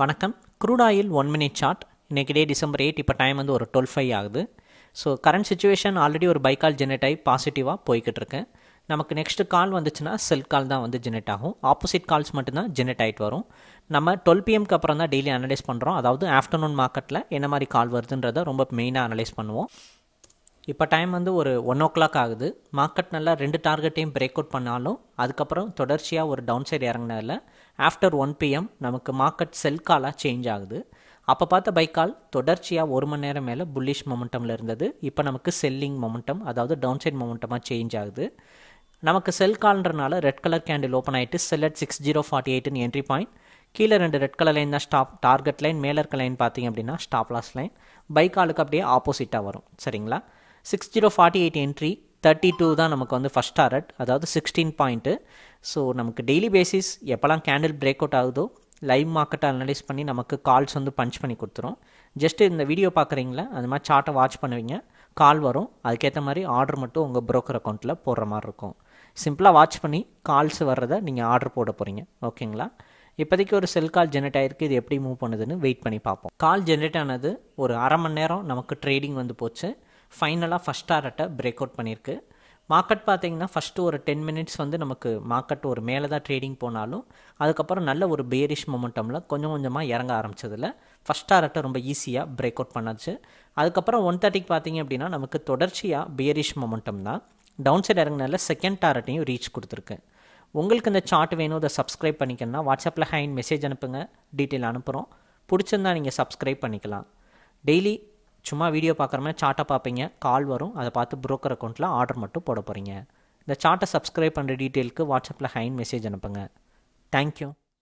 வணக்கம் crude oil one minute chart இன்றைக்கி day December eight இப்போ டைம் வந்து ஒரு டுவெல் ஃபைவ் ஆகுது ஸோ கரண்ட் சுச்சுவேஷன் ஆல்ரெடி ஒரு பைக்கால் ஜெனரேட் ஆகி பாசிட்டிவாக போய்கிட்டு இருக்கு நமக்கு நெக்ஸ்ட்டு கால் வந்துச்சுன்னா செல் கால் தான் வந்து ஜெனரேட் ஆகும் ஆப்போசிட் கால்ஸ் மட்டும்தான் ஜெனரேட் ஆகிட்டு வரும் நம்ம டுவெல் பிஎம்க்கு அப்புறம் தான் டெய்லி அனலைஸ் பண்ணுறோம் அதாவது ஆஃப்டர்நூன் மார்க்கெட்டில் என்ன மாதிரி கால் வருதுன்றதை ரொம்ப மெயினாக அனலைஸ் பண்ணுவோம் இப்போ டைம் வந்து ஒரு ஒன் ஓ கிளாக் ஆகுது மார்க்கெட் நல்லா ரெண்டு டார்கெட்டையும் பிரேக் அவுட் பண்ணாலும் அதுக்கப்புறம் தொடர்ச்சியாக ஒரு டவுன் சைடு இறங்கினதில் ஆஃப்டர் ஒன் பிஎம் நமக்கு மார்க்கெட் செல் காலாக சேஞ்ச் ஆகுது அப்போ பார்த்த பைக்கால் கால் தொடர்ச்சியாக ஒரு மணி நேரம் மேலே புல்லிஷ் மொமெண்டமில் இருந்தது இப்போ நமக்கு செல்லிங் மொமெண்டம் அதாவது டவுன் சைட் மொமெண்டமாக சேஞ்ச் ஆகுது நமக்கு செல் கால்ன்றனால ரெட் கலர் கேண்டில் ஓப்பன் ஆகிட்டு sell at six zero forty எயிட்னு என்ட்ரி பாயிண்ட் கீழே ரெண்டு ரெட் கலர் லைன் தான் ஸ்டாப் டார்கெட் லைன் மேலே இருக்க லைன் பார்த்தீங்க அப்படின்னா ஸ்டாப் லாஸ் லைன் பைக் ஆளுக்கு அப்படியே ஆப்போசிட்டாக வரும் சரிங்களா six zero forty eight entry thirty two தான் நமக்கு வந்து ஃபஸ்ட் டாரட் அதாவது சிக்ஸ்டீன் பாயிண்ட்டு ஸோ நமக்கு டெய்லி பேசிஸ் எப்போல்லாம் கேண்டில் பிரேக் அவுட் ஆகுதோ லைவ் மார்க்கெட்டை அனலைஸ் பண்ணி நமக்கு கால்ஸ் வந்து பஞ்ச் பண்ணி கொடுத்துரும் ஜஸ்ட்டு இந்த வீடியோ பார்க்குறீங்களா அது மாதிரி சார்ட்டை வாட்ச் பண்ணுவீங்க கால் வரும் அதுக்கேற்ற மாதிரி ஆர்டர் மட்டும் உங்கள் ப்ரோக்கர் அக்கௌண்ட்டில் போடுற மாதிரி இருக்கும் சிம்பிளாக வாட்ச் பண்ணி கால்ஸ் வர்றதை நீங்கள் ஆர்டர் போட போகிறீங்க ஓகேங்களா இப்போதைக்கு ஒரு செல் கால் ஜென்ரேட் ஆகிருக்கு இது எப்படி மூவ் பண்ணுதுன்னு வெயிட் பண்ணி பார்ப்போம் கால் ஜென்ரேட் ஆனது ஒரு அரை மணி நேரம் நமக்கு ட்ரேடிங் வந்து போச்சு ஃபைனலாக ஃபஸ்ட் டாரட்டை பிரேக் அவுட் பண்ணியிருக்கு மார்க்கெட் பார்த்திங்கன்னா ஃபஸ்ட்டு ஒரு டென் மினிட்ஸ் வந்து நமக்கு மார்க்கெட் ஒரு மேலே தான் ட்ரேடிங் போனாலும் அதுக்கப்புறம் நல்ல ஒரு பேரிஷ் மொமெண்டமில் கொஞ்சம் கொஞ்சமாக இறங்க ஆரம்பிச்சதில் ஃபஸ்ட் டாரட்டை ரொம்ப ஈஸியாக பிரேக் அவுட் பண்ணாச்சு அதுக்கப்புறம் ஒன் தேர்ட்டிக்கு பார்த்திங்க அப்படின்னா நமக்கு தொடர்ச்சியாக பேரிஷ் மொமெண்டம் தான் டவுன் சைட் இறங்கினால செகண்ட் டாரட்டையும் ரீச் கொடுத்துருக்கு உங்களுக்கு இந்த சார்ட் வேணும் அதை சப்ஸ்கிரைப் பண்ணிக்கணும்னா வாட்ஸ்அப்பில் ஹேண்ட் மெசேஜ் அனுப்புங்க டீட்டெயில் அனுப்புகிறோம் பிடிச்சிருந்தா நீங்கள் சப்ஸ்கிரைப் பண்ணிக்கலாம் டெய்லி சும்மா வீடியோ பார்க்குற மாதிரி சார்ட்டை பார்ப்பீங்க கால் வரும் அதை பார்த்து ப்ரோக்கர் அக்கௌண்ட்டில் ஆர்டர் மட்டும் போட போகிறீங்க இந்த சார்ட்டை சப்ஸ்கிரைப் பண்ணுற டீட்டெயிலுக்கு வாட்ஸ்அப்பில் ஹைன் மெசேஜ் அனுப்புங்க தேங்க்யூ